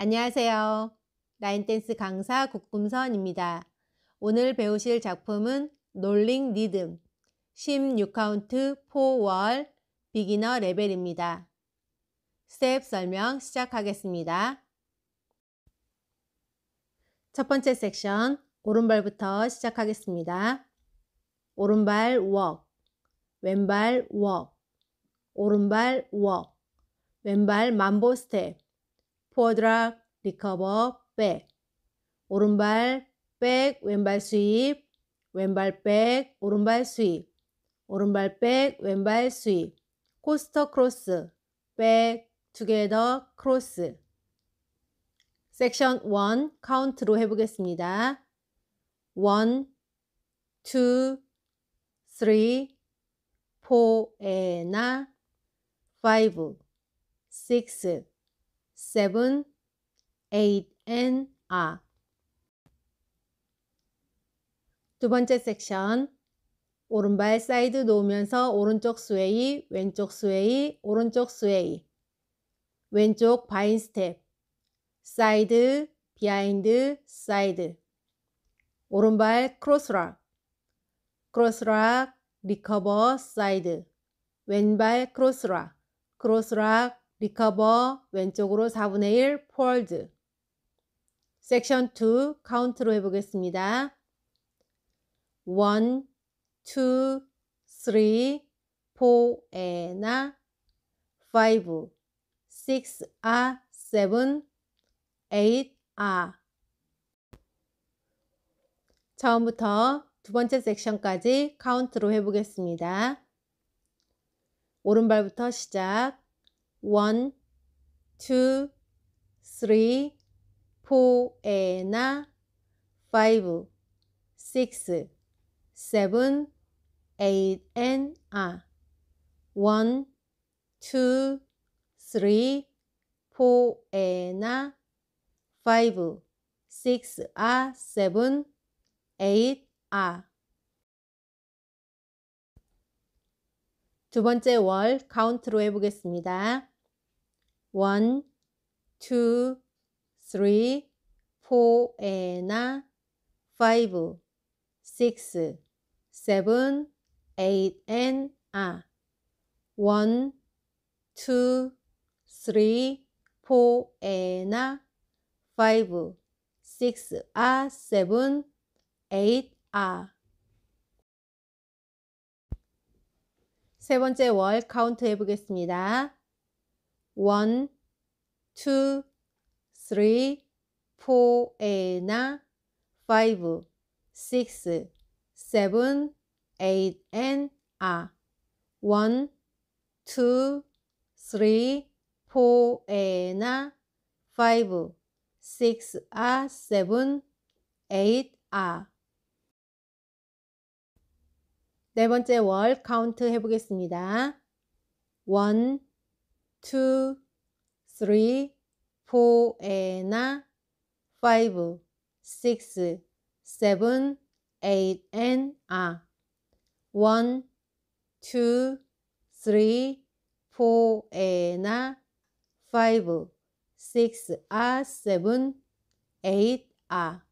안녕하세요. 라인댄스 강사 국금선입니다. 오늘 배우실 작품은 롤링 리듬 16카운트 4월 비기너 레벨입니다. 스텝 설명 시작하겠습니다. 첫 번째 섹션 오른발부터 시작하겠습니다. 오른발 웍 왼발 웍 오른발 웍 왼발 만보 스텝 포드락 리커버, 백. 오른발, 백, 왼발 스윕. 왼발 백, 오른발 스윕. 오른발 백, 왼발 스윕. 코스터 크로스, 백, 투게더 크로스. 섹션 1 카운트로 해보겠습니다. 1, 2, 3, 4, and 5, 6, seven, eight, and a 아. 두 번째 섹션. 오른발 사이드 놓으면서 오른쪽 스웨이, 왼쪽 스웨이, 오른쪽 스웨이. 왼쪽 바인 스텝. 사이드, 비하인드, 사이드. 오른발 크로스락. 크로스락, 리커버, 사이드. 왼발 크로스락. 크로스락, 리커버 왼쪽으로 4분의 1 폴드 섹션 2 카운트로 해보겠습니다. 1, 2, 3, 4 a n 5, 6 a 7, 8 a 처음부터 두 번째 섹션까지 카운트로 해보겠습니다. 오른발부터 시작 one, two, three, four, and five, six, seven, eight, and a. one, two, three, four, and a. five, six, a, seven, eight, a. 두 번째 월 카운트로 해보겠습니다. one, two, three, four, and five, six, seven, eight, and a. one, two, three, four, and five, six, a, seven, eight, a. 세 번째 월 카운트 해보겠습니다. 원, 투, 쓰리, 포에나, 파이브, 식스, 세븐, 에잇 앤 아. 원, 투, 쓰리, 포에나, 파이브, 식스 아, 세븐, 에잇 아. 네 번째 월 카운트 해보겠습니다. 원, two, three, four, and five, six, seven, eight, and a one, two, three, four, and five, six, a seven, eight, a